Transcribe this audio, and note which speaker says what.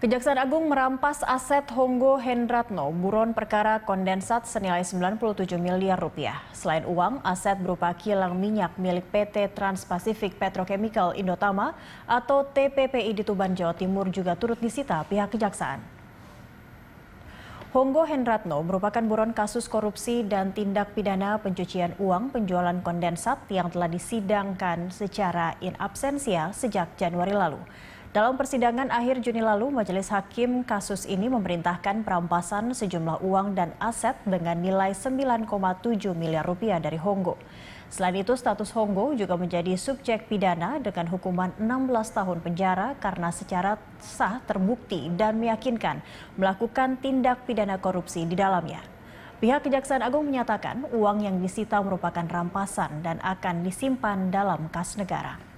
Speaker 1: Kejaksaan Agung merampas aset Honggo Hendratno buron perkara kondensat senilai 97 miliar rupiah. Selain uang, aset berupa kilang minyak milik PT Transpacific Petrochemical Indotama atau TPPI di Tuban, Jawa Timur juga turut disita pihak kejaksaan. Honggo Hendratno merupakan buron kasus korupsi dan tindak pidana pencucian uang penjualan kondensat yang telah disidangkan secara in absentia sejak Januari lalu. Dalam persidangan akhir Juni lalu, Majelis Hakim kasus ini memerintahkan perampasan sejumlah uang dan aset dengan nilai 9,7 miliar rupiah dari Honggo. Selain itu, status Honggo juga menjadi subjek pidana dengan hukuman 16 tahun penjara karena secara sah terbukti dan meyakinkan melakukan tindak pidana korupsi di dalamnya. Pihak Kejaksaan Agung menyatakan uang yang disita merupakan rampasan dan akan disimpan dalam kas negara.